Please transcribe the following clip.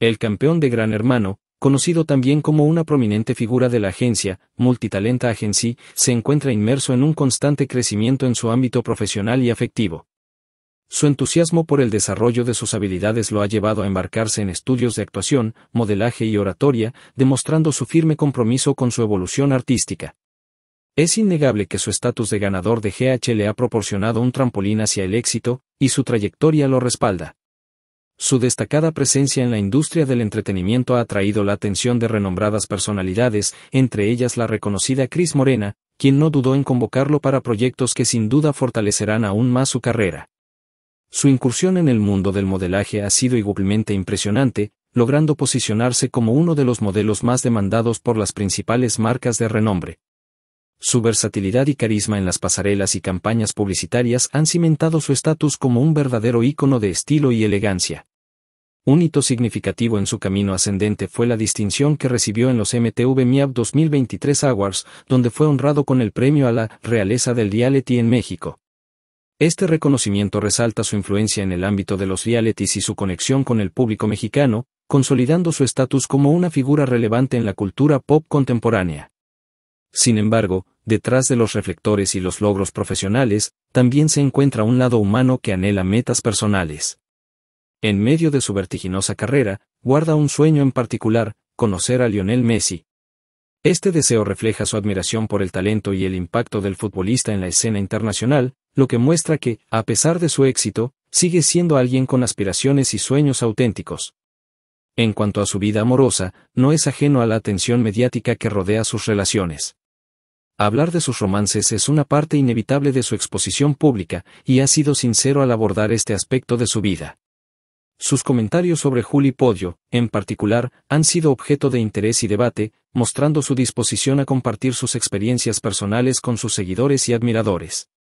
el campeón de Gran Hermano, conocido también como una prominente figura de la agencia, Multitalenta Agency, se encuentra inmerso en un constante crecimiento en su ámbito profesional y afectivo. Su entusiasmo por el desarrollo de sus habilidades lo ha llevado a embarcarse en estudios de actuación, modelaje y oratoria, demostrando su firme compromiso con su evolución artística. Es innegable que su estatus de ganador de GH le ha proporcionado un trampolín hacia el éxito, y su trayectoria lo respalda. Su destacada presencia en la industria del entretenimiento ha atraído la atención de renombradas personalidades, entre ellas la reconocida Cris Morena, quien no dudó en convocarlo para proyectos que sin duda fortalecerán aún más su carrera. Su incursión en el mundo del modelaje ha sido igualmente impresionante, logrando posicionarse como uno de los modelos más demandados por las principales marcas de renombre. Su versatilidad y carisma en las pasarelas y campañas publicitarias han cimentado su estatus como un verdadero ícono de estilo y elegancia. Un hito significativo en su camino ascendente fue la distinción que recibió en los MTV MIAB 2023 Awards, donde fue honrado con el premio a la realeza del reality en México. Este reconocimiento resalta su influencia en el ámbito de los dialetis y su conexión con el público mexicano, consolidando su estatus como una figura relevante en la cultura pop contemporánea. Sin embargo, detrás de los reflectores y los logros profesionales, también se encuentra un lado humano que anhela metas personales. En medio de su vertiginosa carrera, guarda un sueño en particular, conocer a Lionel Messi. Este deseo refleja su admiración por el talento y el impacto del futbolista en la escena internacional, lo que muestra que, a pesar de su éxito, sigue siendo alguien con aspiraciones y sueños auténticos. En cuanto a su vida amorosa, no es ajeno a la atención mediática que rodea sus relaciones. Hablar de sus romances es una parte inevitable de su exposición pública, y ha sido sincero al abordar este aspecto de su vida. Sus comentarios sobre Juli Podio, en particular, han sido objeto de interés y debate, mostrando su disposición a compartir sus experiencias personales con sus seguidores y admiradores.